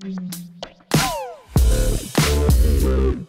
Música hum.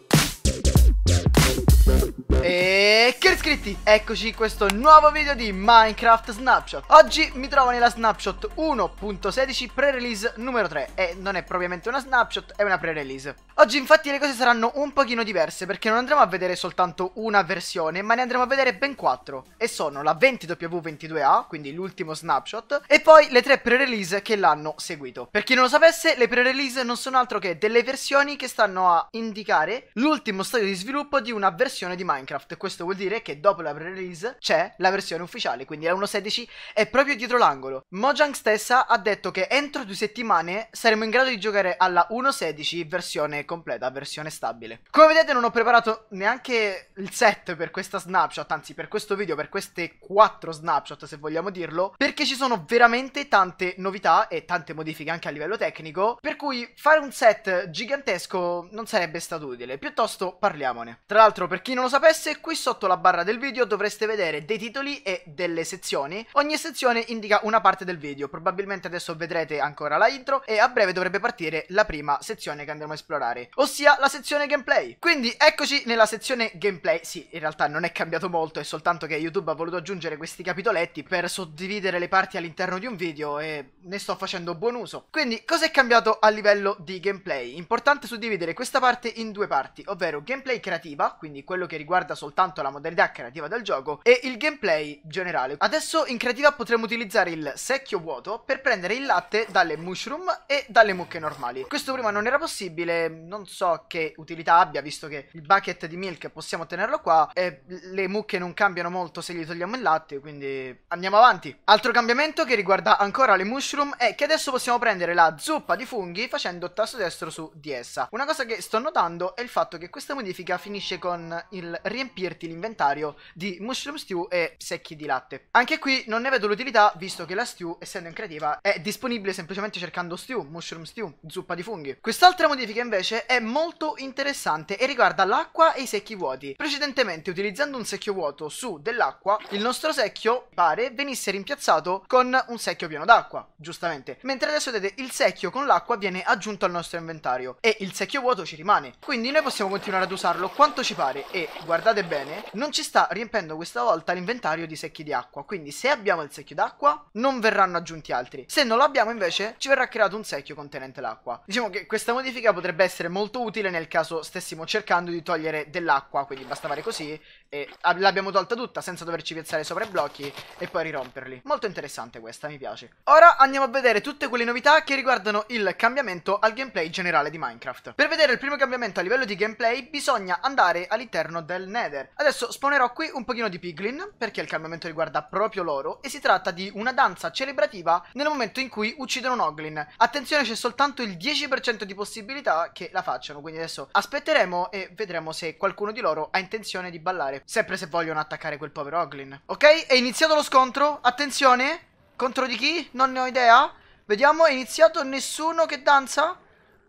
iscritti, eccoci in questo nuovo video di Minecraft Snapshot Oggi mi trovo nella Snapshot 1.16 pre-release numero 3 E non è propriamente una Snapshot, è una pre-release Oggi infatti le cose saranno un pochino diverse Perché non andremo a vedere soltanto una versione Ma ne andremo a vedere ben 4 E sono la 20W22A, quindi l'ultimo Snapshot E poi le tre pre-release che l'hanno seguito Per chi non lo sapesse, le pre-release non sono altro che delle versioni che stanno a indicare L'ultimo stadio di sviluppo di una versione di Minecraft Questo vuol dire che perché dopo la pre-release c'è la versione ufficiale, quindi la 1.16 è proprio dietro l'angolo. Mojang stessa ha detto che entro due settimane saremo in grado di giocare alla 1.16 versione completa, versione stabile. Come vedete non ho preparato neanche il set per questa snapshot, anzi per questo video, per queste 4 snapshot se vogliamo dirlo, perché ci sono veramente tante novità e tante modifiche anche a livello tecnico, per cui fare un set gigantesco non sarebbe stato utile, piuttosto parliamone. Tra l'altro per chi non lo sapesse, qui sotto la barra barra del video dovreste vedere dei titoli e delle sezioni. Ogni sezione indica una parte del video, probabilmente adesso vedrete ancora la intro e a breve dovrebbe partire la prima sezione che andremo a esplorare, ossia la sezione gameplay. Quindi eccoci nella sezione gameplay, sì, in realtà non è cambiato molto, è soltanto che YouTube ha voluto aggiungere questi capitoletti per suddividere le parti all'interno di un video e ne sto facendo buon uso. Quindi cos'è cambiato a livello di gameplay? Importante suddividere questa parte in due parti, ovvero gameplay creativa, quindi quello che riguarda soltanto la modalità scacca del gioco e il gameplay generale. Adesso in creativa potremo utilizzare il secchio vuoto per prendere il latte dalle mushroom e dalle mucche normali. Questo prima non era possibile, non so che utilità abbia visto che il bucket di milk possiamo tenerlo qua e le mucche non cambiano molto se gli togliamo il latte, quindi andiamo avanti. Altro cambiamento che riguarda ancora le mushroom è che adesso possiamo prendere la zuppa di funghi facendo tasto destro su di essa. Una cosa che sto notando è il fatto che questa modifica finisce con il riempirti l'inventario contrario di mushroom stew e secchi di latte. Anche qui non ne vedo l'utilità, visto che la stew, essendo in creativa, è disponibile semplicemente cercando stew, mushroom stew, zuppa di funghi. Quest'altra modifica invece è molto interessante e riguarda l'acqua e i secchi vuoti. Precedentemente, utilizzando un secchio vuoto su dell'acqua, il nostro secchio, pare, venisse rimpiazzato con un secchio pieno d'acqua, giustamente. Mentre adesso vedete, il secchio con l'acqua viene aggiunto al nostro inventario e il secchio vuoto ci rimane. Quindi noi possiamo continuare ad usarlo quanto ci pare e, guardate bene, non ci sta sta riempendo questa volta l'inventario di secchi di acqua. Quindi se abbiamo il secchio d'acqua non verranno aggiunti altri. Se non lo abbiamo invece ci verrà creato un secchio contenente l'acqua. Diciamo che questa modifica potrebbe essere molto utile nel caso stessimo cercando di togliere dell'acqua. Quindi basta fare così e l'abbiamo tolta tutta senza doverci piazzare sopra i blocchi e poi riromperli. Molto interessante questa, mi piace. Ora andiamo a vedere tutte quelle novità che riguardano il cambiamento al gameplay generale di Minecraft. Per vedere il primo cambiamento a livello di gameplay bisogna andare all'interno del Nether. Adesso spawnerò qui un pochino di piglin perché il cambiamento riguarda proprio loro e si tratta di una danza celebrativa nel momento in cui uccidono un oglin. Attenzione c'è soltanto il 10% di possibilità che la facciano, quindi adesso aspetteremo e vedremo se qualcuno di loro ha intenzione di ballare Sempre se vogliono attaccare quel povero Oglin. Ok, è iniziato lo scontro. Attenzione. Contro di chi? Non ne ho idea. Vediamo, è iniziato nessuno che danza?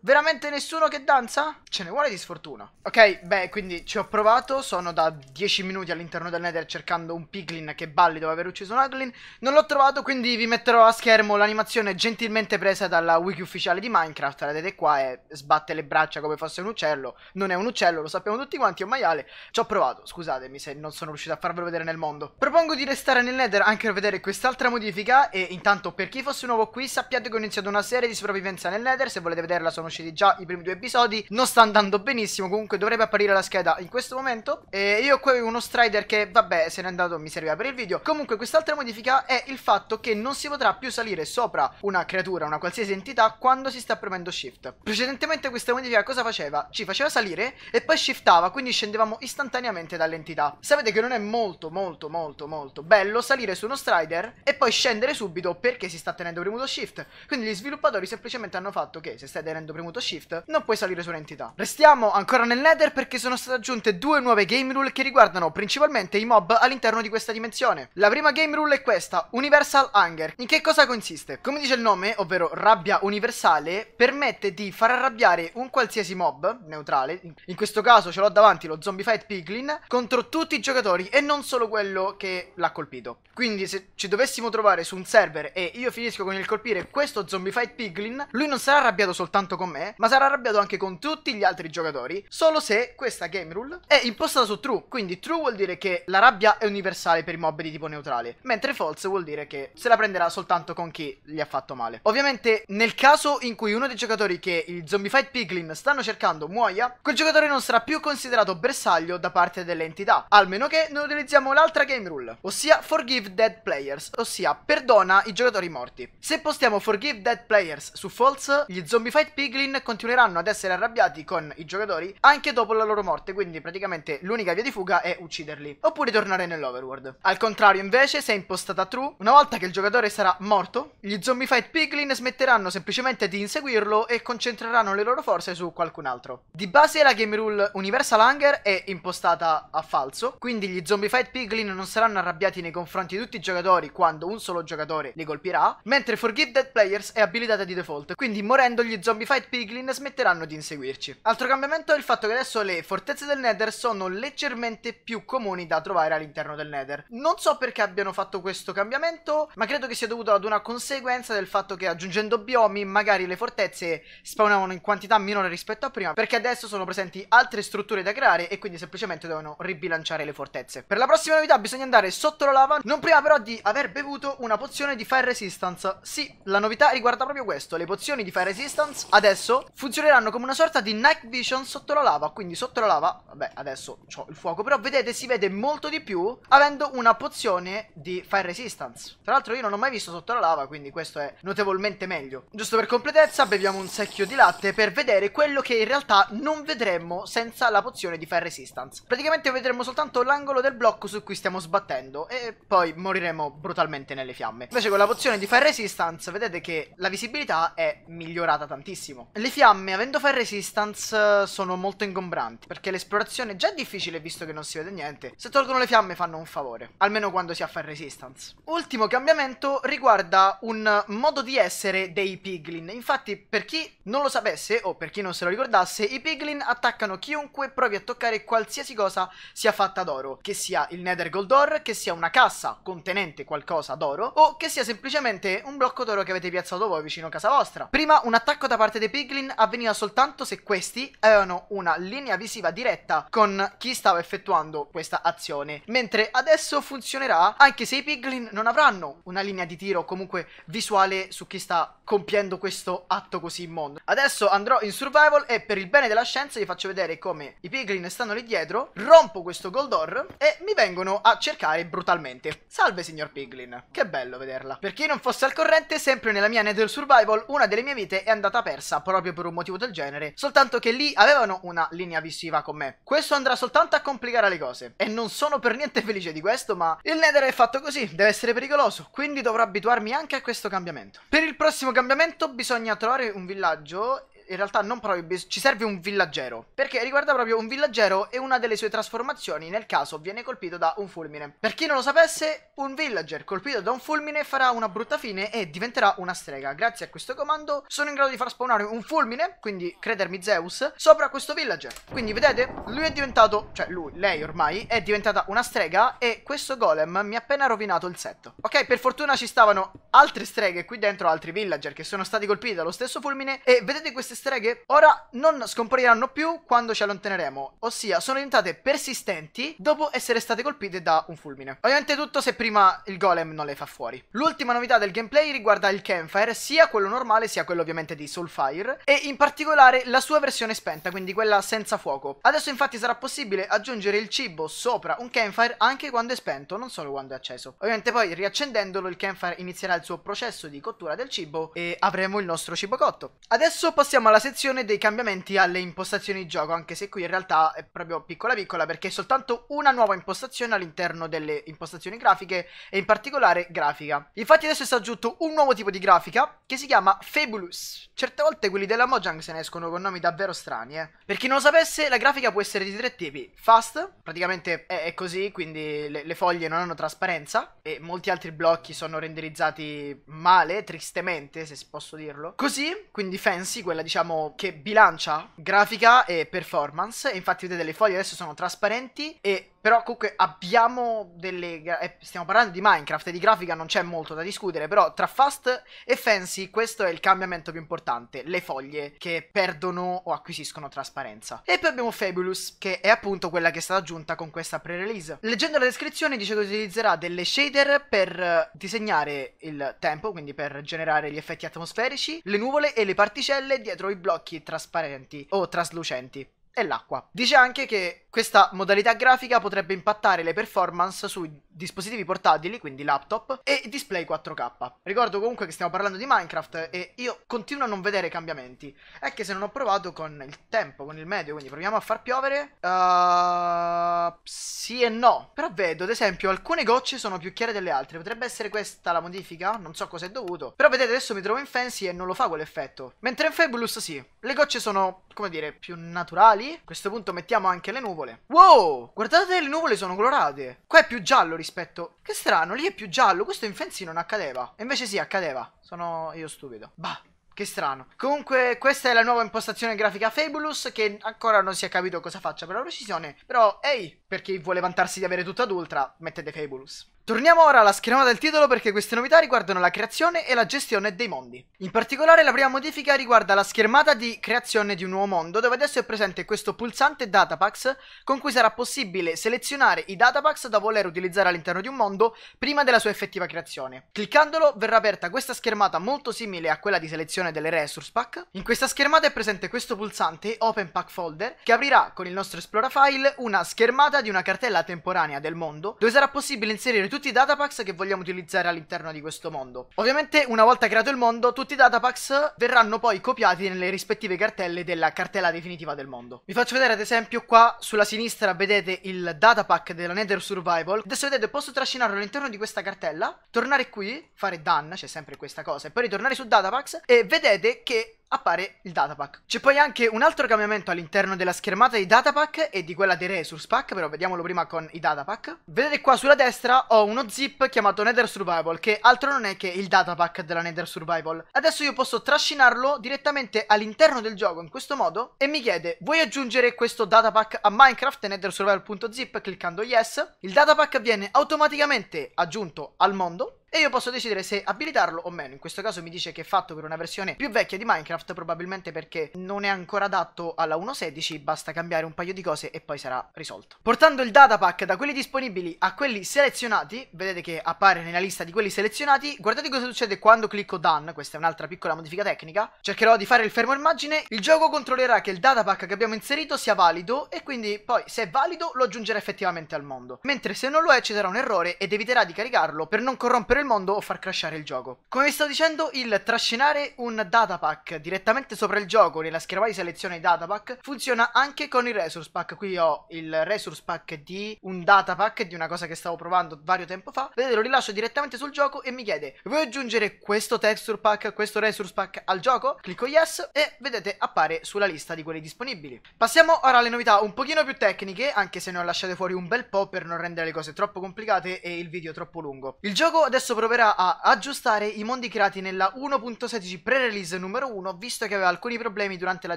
Veramente nessuno che danza? Ce ne vuole di sfortuna. Ok, beh, quindi ci ho provato. Sono da 10 minuti all'interno del nether cercando un piglin che balli dopo aver ucciso un aglin. Non l'ho trovato, quindi vi metterò a schermo l'animazione gentilmente presa dalla wiki ufficiale di Minecraft. La vedete qua e sbatte le braccia come fosse un uccello. Non è un uccello, lo sappiamo tutti quanti, è un maiale. Ci ho provato, scusatemi se non sono riuscito a farvelo vedere nel mondo. Propongo di restare nel nether anche per vedere quest'altra modifica. E intanto, per chi fosse nuovo qui, sappiate che ho iniziato una serie di sopravvivenza nel nether. Se volete vederla sono usciti già i primi due episodi. Non sta andando benissimo. Comunque dovrebbe apparire la scheda in questo momento. E io qui uno Strider che, vabbè, se n'è andato, mi serviva per il video. Comunque quest'altra modifica è il fatto che non si potrà più salire sopra una creatura, una qualsiasi entità, quando si sta premendo Shift. Precedentemente questa modifica cosa faceva? Ci faceva salire e poi shiftava, quindi scendevamo istantaneamente dall'entità. Sapete che non è molto, molto, molto, molto bello salire su uno Strider e poi scendere subito perché si sta tenendo premuto Shift. Quindi gli sviluppatori semplicemente hanno fatto che se stai tenendo premuto Shift non puoi salire su un'entità. Restiamo ancora nel Nether perché sono state aggiunte due nuove game rule che riguardano principalmente i mob all'interno di questa dimensione. La prima game rule è questa, Universal Hunger. In che cosa consiste? Come dice il nome, ovvero rabbia universale, permette di far arrabbiare un qualsiasi mob neutrale, in questo caso ce l'ho davanti lo Zombie Fight Piglin, contro tutti i giocatori e non solo quello che l'ha colpito. Quindi se ci dovessimo trovare su un server e io finisco con il colpire questo Zombie Fight Piglin, lui non sarà arrabbiato soltanto con me, ma sarà arrabbiato anche con tutti gli gli altri giocatori, solo se questa game rule è impostata su true. Quindi true vuol dire che la rabbia è universale per i mob di tipo neutrale, mentre false vuol dire che se la prenderà soltanto con chi gli ha fatto male. Ovviamente nel caso in cui uno dei giocatori che il zombified piglin stanno cercando muoia, quel giocatore non sarà più considerato bersaglio da parte delle entità, almeno che non utilizziamo l'altra game rule, ossia forgive dead players, ossia perdona i giocatori morti. Se postiamo forgive dead players su false, gli zombified piglin continueranno ad essere arrabbiati con con i giocatori anche dopo la loro morte, quindi praticamente l'unica via di fuga è ucciderli, oppure tornare nell'overworld. Al contrario invece, se è impostata true, una volta che il giocatore sarà morto, gli zombie fight piglin smetteranno semplicemente di inseguirlo e concentreranno le loro forze su qualcun altro. Di base la game rule Universal Hunger è impostata a falso, quindi gli zombie fight piglin non saranno arrabbiati nei confronti di tutti i giocatori quando un solo giocatore li colpirà, mentre Forgive Dead Players è abilitata di default, quindi morendo gli zombie fight piglin smetteranno di inseguirci nemici. Altro cambiamento è il fatto che adesso le fortezze del Nether sono leggermente più comuni da trovare all'interno del Nether. Non so perché abbiano fatto questo cambiamento, ma credo che sia dovuto ad una conseguenza del fatto che aggiungendo biomi magari le fortezze spawnavano in quantità minore rispetto a prima, perché adesso sono presenti altre strutture da creare e quindi semplicemente devono ribilanciare le fortezze. Per la prossima novità bisogna andare sotto la lava, non prima però di aver bevuto una pozione di Fire Resistance. Sì, la novità riguarda proprio questo, le pozioni di Fire Resistance adesso funzioneranno come una sorta di night vision sotto la lava Quindi sotto la lava, vabbè adesso ho il fuoco Però vedete si vede molto di più avendo una pozione di fire resistance Tra l'altro io non ho mai visto sotto la lava quindi questo è notevolmente meglio Giusto per completezza beviamo un secchio di latte per vedere quello che in realtà non vedremmo senza la pozione di fire resistance Praticamente vedremo soltanto l'angolo del blocco su cui stiamo sbattendo E poi moriremo brutalmente nelle fiamme Invece con la pozione di fire resistance vedete che la visibilità è migliorata tantissimo Le fiamme avendo fire resistance dungeons eh, sono molto ingombranti, perché l'esplorazione è già difficile visto che non si vede niente. Se tolgono le fiamme fanno un favore, almeno quando si ha fan resistance. Ultimo cambiamento riguarda un modo di essere dei piglin. Infatti, per chi non lo sapesse o per chi non se lo ricordasse, i piglin attaccano chiunque provi a toccare qualsiasi cosa sia fatta d'oro, che sia il Nether Gold Ore, che sia una cassa contenente qualcosa d'oro o che sia semplicemente un blocco d'oro che avete piazzato voi vicino a casa vostra. Prima un attacco da parte dei piglin avveniva soltanto se questo questi avevano una linea visiva diretta con chi stava effettuando questa azione, mentre adesso funzionerà anche se i piglin non avranno una linea di tiro comunque visuale su chi sta compiendo questo atto così immondo. Adesso andrò in survival e per il bene della scienza vi faccio vedere come i piglin stanno lì dietro, rompo questo goldor e mi vengono a cercare brutalmente. Salve signor piglin, che bello vederla. Per chi non fosse al corrente, sempre nella mia Nether Survival una delle mie vite è andata persa proprio per un motivo del genere, soltanto soltanto che lì avevano una linea visiva con me. Questo andrà soltanto a complicare le cose. E non sono per niente felice di questo, ma il Nether è fatto così, deve essere pericoloso, quindi dovrò abituarmi anche a questo cambiamento. Per il prossimo cambiamento bisogna trovare un villaggio in realtà non proprio bis- ci serve un villaggero, perché riguarda proprio un villaggero e una delle sue trasformazioni nel caso viene colpito da un fulmine. Per chi non lo sapesse, un villager colpito da un fulmine farà una brutta fine e diventerà una strega. Grazie a questo comando sono in grado di far spawnare un fulmine, quindi credermi Zeus, sopra questo villager. Quindi vedete, lui è diventato, cioè lui, lei ormai, è diventata una strega e questo golem mi ha appena rovinato il set. Ok, per fortuna ci stavano altre streghe qui dentro, altri villager che sono stati colpiti dallo stesso fulmine e vedete queste queste streghe ora non scompariranno più quando ci allontaneremo, ossia sono diventate persistenti dopo essere state colpite da un fulmine. Ovviamente tutto se prima il golem non le fa fuori. L'ultima novità del gameplay riguarda il campfire, sia quello normale sia quello ovviamente di Soulfire, e in particolare la sua versione spenta, quindi quella senza fuoco. Adesso infatti sarà possibile aggiungere il cibo sopra un campfire anche quando è spento, non solo quando è acceso. Ovviamente poi riaccendendolo il campfire inizierà il suo processo di cottura del cibo e avremo il nostro cibo cotto. Adesso passiamo passiamo alla sezione dei cambiamenti alle impostazioni di gioco, anche se qui in realtà è proprio piccola piccola perché è soltanto una nuova impostazione all'interno delle impostazioni grafiche e in particolare grafica. Infatti adesso è stato aggiunto un nuovo tipo di grafica che si chiama Fabulous. Certe volte quelli della Mojang se ne escono con nomi davvero strani, eh. Per chi non lo sapesse, la grafica può essere di tre tipi. Fast, praticamente è, è così, quindi le, le foglie non hanno trasparenza e molti altri blocchi sono renderizzati male, tristemente se posso dirlo. Così, quindi fancy, quella di diciamo, che bilancia grafica e performance. E infatti, vedete, le foglie adesso sono trasparenti e però comunque abbiamo delle... Eh, stiamo parlando di Minecraft e di grafica non c'è molto da discutere, però tra Fast e Fancy questo è il cambiamento più importante, le foglie che perdono o acquisiscono trasparenza. E poi abbiamo Fabulous, che è appunto quella che è stata aggiunta con questa pre-release. Leggendo la descrizione dice che utilizzerà delle shader per eh, disegnare il tempo, quindi per generare gli effetti atmosferici, le nuvole e le particelle dietro i blocchi trasparenti o traslucenti e l'acqua. Dice anche che questa modalità grafica potrebbe impattare le performance sui dispositivi portatili, quindi laptop, e display 4K. Ricordo comunque che stiamo parlando di Minecraft e io continuo a non vedere cambiamenti. È che se non ho provato con il tempo, con il medio, quindi proviamo a far piovere. Uh, sì e no. Però vedo, ad esempio, alcune gocce sono più chiare delle altre. Potrebbe essere questa la modifica? Non so cosa è dovuto. Però vedete, adesso mi trovo in Fancy e non lo fa quell'effetto. Mentre in Fabulous sì. Le gocce sono come dire, più naturali. A questo punto mettiamo anche le nuvole. Wow, guardate le nuvole sono colorate. Qua è più giallo rispetto... Che strano, lì è più giallo. Questo in Fensi non accadeva. E invece sì, accadeva. Sono io stupido. Bah, che strano. Comunque, questa è la nuova impostazione grafica Fabulous, che ancora non si è capito cosa faccia per la precisione. Però, ehi, hey, per chi vuole vantarsi di avere tutto ad ultra, mettete Fabulous. Torniamo ora alla schermata del titolo perché queste novità riguardano la creazione e la gestione dei mondi. In particolare la prima modifica riguarda la schermata di creazione di un nuovo mondo dove adesso è presente questo pulsante Datapacks con cui sarà possibile selezionare i Datapacks da voler utilizzare all'interno di un mondo prima della sua effettiva creazione. Cliccandolo verrà aperta questa schermata molto simile a quella di selezione delle Resource Pack. In questa schermata è presente questo pulsante Open Pack Folder che aprirà con il nostro Explora File una schermata di una cartella temporanea del mondo dove sarà possibile inserire tutti i datapacks che vogliamo utilizzare all'interno di questo mondo. Ovviamente una volta creato il mondo, tutti i datapacks verranno poi copiati nelle rispettive cartelle della cartella definitiva del mondo. Vi faccio vedere ad esempio qua sulla sinistra vedete il datapack della Nether Survival. Adesso vedete posso trascinarlo all'interno di questa cartella, tornare qui, fare done, c'è sempre questa cosa, e poi ritornare su datapacks e vedete che appare il datapack. C'è poi anche un altro cambiamento all'interno della schermata di datapack e di quella di resource pack, però vediamolo prima con i datapack. Vedete qua sulla destra ho uno zip chiamato nether survival, che altro non è che il datapack della nether survival. Adesso io posso trascinarlo direttamente all'interno del gioco in questo modo e mi chiede vuoi aggiungere questo datapack a Minecraft nether survival.zip cliccando yes. Il datapack viene automaticamente aggiunto al mondo e io posso decidere se abilitarlo o meno. In questo caso mi dice che è fatto per una versione più vecchia di Minecraft, probabilmente perché non è ancora adatto alla 1.16, basta cambiare un paio di cose e poi sarà risolto. Portando il datapack da quelli disponibili a quelli selezionati, vedete che appare nella lista di quelli selezionati, guardate cosa succede quando clicco Done, questa è un'altra piccola modifica tecnica, cercherò di fare il fermo immagine, il gioco controllerà che il datapack che abbiamo inserito sia valido e quindi poi se è valido lo aggiungerà effettivamente al mondo, mentre se non lo è ci sarà un errore ed eviterà di caricarlo per non corrompere il mondo o far crashare il gioco. Come vi sto dicendo, il trascinare un datapack direttamente sopra il gioco nella schermata di selezione datapack funziona anche con il resource pack. Qui ho il resource pack di un datapack di una cosa che stavo provando vario tempo fa. Vedete, lo rilascio direttamente sul gioco e mi chiede: "Vuoi aggiungere questo texture pack, questo resource pack al gioco?". Clicco yes e vedete appare sulla lista di quelli disponibili. Passiamo ora alle novità un pochino più tecniche, anche se ne ho lasciate fuori un bel po' per non rendere le cose troppo complicate e il video troppo lungo. Il gioco adesso adesso proverà a aggiustare i mondi creati nella 1.16 pre-release numero 1, visto che aveva alcuni problemi durante la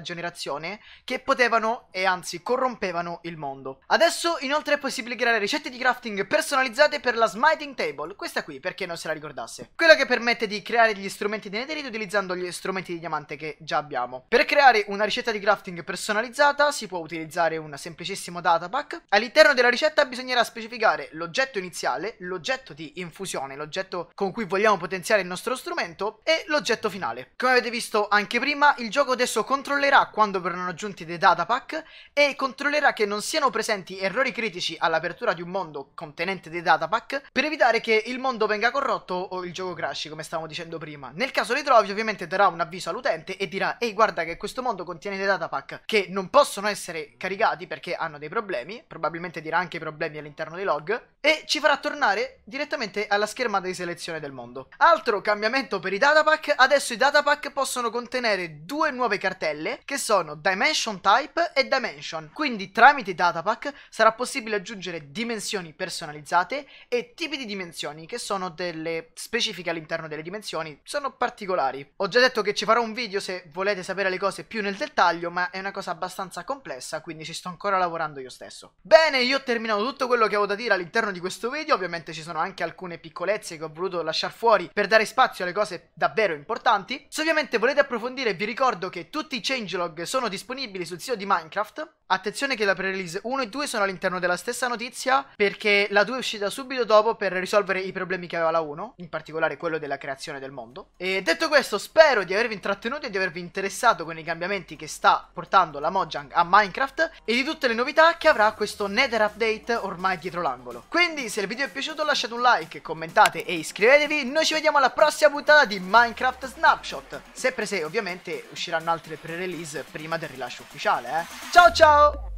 generazione che potevano e anzi corrompevano il mondo. Adesso inoltre è possibile creare ricette di crafting personalizzate per la Smiting Table, questa qui perché non se la ricordasse. Quella che permette di creare gli strumenti di Netherite utilizzando gli strumenti di diamante che già abbiamo. Per creare una ricetta di crafting personalizzata si può utilizzare un semplicissimo datapack. All'interno della ricetta bisognerà specificare l'oggetto iniziale, l'oggetto di infusione, l'oggetto l'oggetto con cui vogliamo potenziare il nostro strumento e l'oggetto finale. Come avete visto anche prima, il gioco adesso controllerà quando verranno aggiunti dei datapack e controllerà che non siano presenti errori critici all'apertura di un mondo contenente dei datapack per evitare che il mondo venga corrotto o il gioco crashi, come stavamo dicendo prima. Nel caso li trovi, ovviamente darà un avviso all'utente e dirà ehi guarda che questo mondo contiene dei datapack che non possono essere caricati perché hanno dei problemi, probabilmente dirà anche i problemi all'interno dei log, e ci farà tornare direttamente alla schermata di selezione del mondo. Altro cambiamento per i datapack, adesso i datapack possono contenere due nuove cartelle che sono Dimension Type e Dimension, quindi tramite i datapack sarà possibile aggiungere dimensioni personalizzate e tipi di dimensioni che sono delle specifiche all'interno delle dimensioni, sono particolari. Ho già detto che ci farò un video se volete sapere le cose più nel dettaglio, ma è una cosa abbastanza complessa, quindi ci sto ancora lavorando io stesso. Bene, io ho terminato tutto quello che avevo da dire all'interno di questo video, ovviamente ci sono anche alcune piccolezze che ho voluto lasciare fuori per dare spazio alle cose davvero importanti. Se ovviamente volete approfondire vi ricordo che tutti i changelog sono disponibili sul sito di Minecraft. Attenzione che la pre-release 1 e 2 sono all'interno della stessa notizia perché la 2 è uscita subito dopo per risolvere i problemi che aveva la 1, in particolare quello della creazione del mondo. E detto questo spero di avervi intrattenuto e di avervi interessato con i cambiamenti che sta portando la Mojang a Minecraft e di tutte le novità che avrà questo Nether Update ormai dietro l'angolo. Quindi se il video vi è piaciuto lasciate un like, commentate e iscrivetevi. Noi ci vediamo alla prossima puntata di Minecraft Snapshot. Sempre se ovviamente usciranno altre pre-release prima del rilascio ufficiale. Eh. Ciao ciao!